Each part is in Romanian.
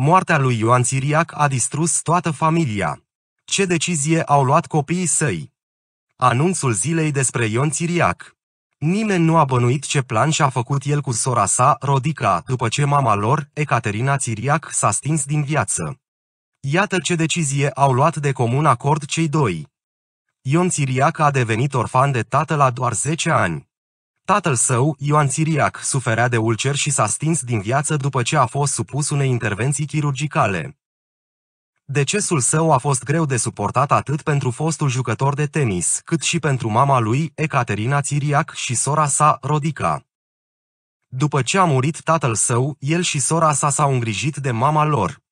Moartea lui Ioan Siriac a distrus toată familia. Ce decizie au luat copiii săi? Anunțul zilei despre Ion Siriac. Nimeni nu a bănuit ce plan și-a făcut el cu sora sa, Rodica, după ce mama lor, Ecaterina Țiriac, s-a stins din viață. Iată ce decizie au luat de comun acord cei doi. Ion Țiriac a devenit orfan de tată la doar 10 ani. Tatăl său, Ioan Siriac, suferea de ulcer și s-a stins din viață după ce a fost supus unei intervenții chirurgicale. Decesul său a fost greu de suportat atât pentru fostul jucător de tenis, cât și pentru mama lui, Ecaterina Țiriac, și sora sa, Rodica. După ce a murit tatăl său, el și sora sa s-au îngrijit de mama lor.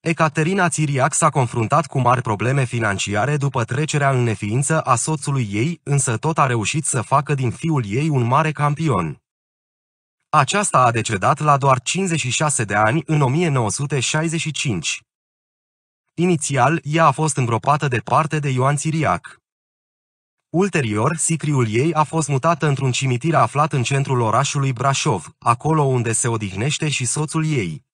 Ecaterina Țiriac s-a confruntat cu mari probleme financiare după trecerea în neființă a soțului ei, însă tot a reușit să facă din fiul ei un mare campion. Aceasta a decedat la doar 56 de ani în 1965. Inițial, ea a fost îngropată departe de Ioan Țiriac. Ulterior, sicriul ei a fost mutată într-un cimitir aflat în centrul orașului Brașov, acolo unde se odihnește și soțul ei.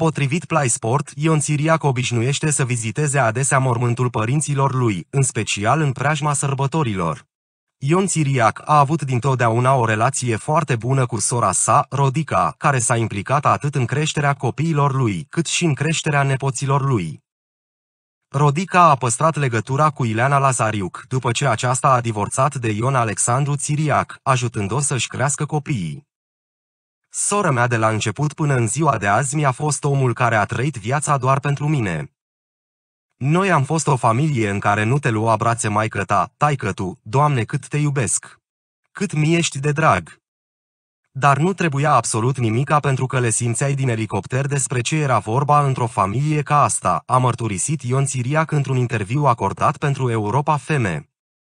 Potrivit Play Sport, Ion Siriac obișnuiește să viziteze adesea mormântul părinților lui, în special în preajma sărbătorilor. Ion Siriac a avut dintotdeauna o relație foarte bună cu sora sa, Rodica, care s-a implicat atât în creșterea copiilor lui, cât și în creșterea nepoților lui. Rodica a păstrat legătura cu Ileana Lazariuc după ce aceasta a divorțat de Ion Alexandru Siriac, ajutând-o să-și crească copiii. Sora mea de la început până în ziua de azi mi-a fost omul care a trăit viața doar pentru mine. Noi am fost o familie în care nu te lua brațe maică ta, taică tu, Doamne cât te iubesc. Cât mi ești de drag. Dar nu trebuia absolut nimica pentru că le simțeai din elicopter despre ce era vorba într-o familie ca asta, a mărturisit Ion Siriac într-un interviu acordat pentru Europa Feme.